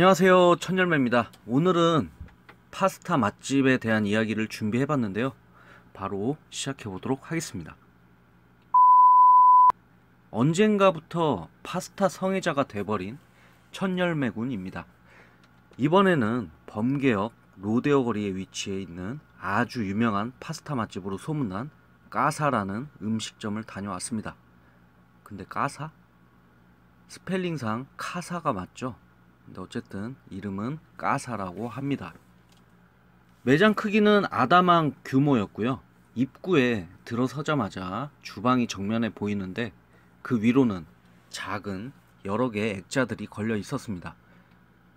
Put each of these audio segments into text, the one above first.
안녕하세요 천열매입니다 오늘은 파스타 맛집에 대한 이야기를 준비해 봤는데요 바로 시작해 보도록 하겠습니다 언젠가부터 파스타 성애자가 돼버린 천열매군입니다 이번에는 범계역 로데오 거리에 위치해 있는 아주 유명한 파스타 맛집으로 소문난 까사라는 음식점을 다녀왔습니다 근데 까사? 스펠링상 카사가 맞죠? 근데 어쨌든 이름은 까사라고 합니다. 매장 크기는 아담한 규모였고요. 입구에 들어서자마자 주방이 정면에 보이는데 그 위로는 작은 여러 개의 액자들이 걸려 있었습니다.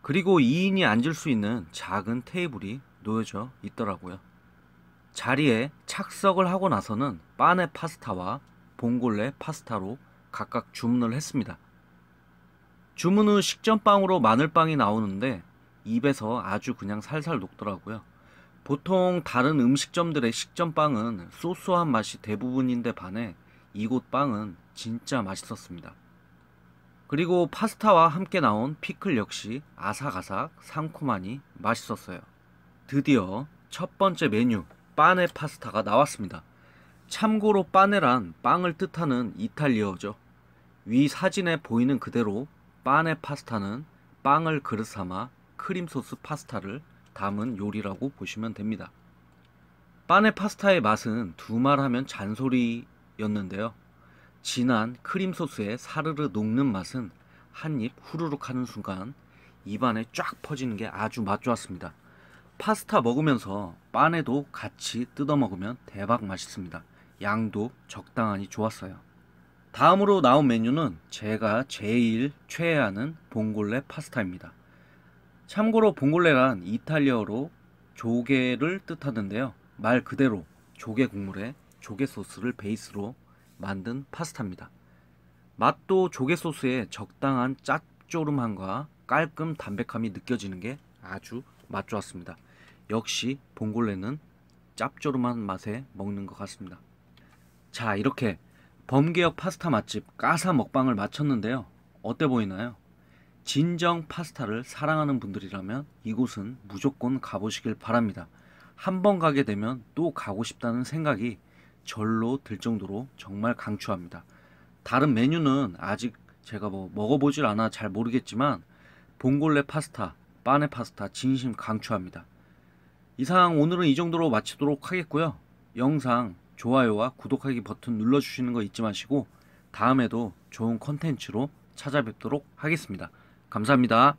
그리고 2인이 앉을 수 있는 작은 테이블이 놓여져 있더라고요. 자리에 착석을 하고 나서는 빠네 파스타와 봉골레 파스타로 각각 주문을 했습니다. 주문 후 식전빵으로 마늘빵이 나오는데 입에서 아주 그냥 살살 녹더라고요. 보통 다른 음식점들의 식전빵은 소소한 맛이 대부분인데 반해 이곳 빵은 진짜 맛있었습니다. 그리고 파스타와 함께 나온 피클 역시 아삭아삭 상큼하니 맛있었어요. 드디어 첫 번째 메뉴 빠네 파스타가 나왔습니다. 참고로 빠네란 빵을 뜻하는 이탈리어죠. 위 사진에 보이는 그대로 빠의 파스타는 빵을 그릇 삼아 크림 소스 파스타를 담은 요리라고 보시면 됩니다. 빠의 파스타의 맛은 두말하면 잔소리였는데요. 진한 크림 소스에 사르르 녹는 맛은 한입 후루룩 하는 순간 입안에 쫙 퍼지는 게 아주 맛좋았습니다. 파스타 먹으면서 빠에도 같이 뜯어 먹으면 대박 맛있습니다. 양도 적당하니 좋았어요. 다음으로 나온 메뉴는 제가 제일 최애하는 봉골레 파스타입니다. 참고로 봉골레란 이탈리아어로 조개를 뜻하는데요. 말 그대로 조개 국물에 조개 소스를 베이스로 만든 파스타입니다. 맛도 조개 소스에 적당한 짭조름함과 깔끔 담백함이 느껴지는 게 아주 맛 좋았습니다. 역시 봉골레는 짭조름한 맛에 먹는 것 같습니다. 자, 이렇게 범개역 파스타 맛집 까사 먹방을 마쳤는데요. 어때 보이나요? 진정 파스타를 사랑하는 분들이라면 이곳은 무조건 가보시길 바랍니다. 한 번 가게 되면 또 가고 싶다는 생각이 절로 들 정도로 정말 강추합니다. 다른 메뉴는 아직 제가 뭐 먹어보질 않아 잘 모르겠지만 봉골레 파스타, 빠네 파스타 진심 강추합니다. 이상 오늘은 이 정도로 마치도록 하겠고요. 영상 좋아요와 구독하기 버튼 눌러주시는 거 잊지 마시고 다음에도 좋은 컨텐츠로 찾아뵙도록 하겠습니다. 감사합니다.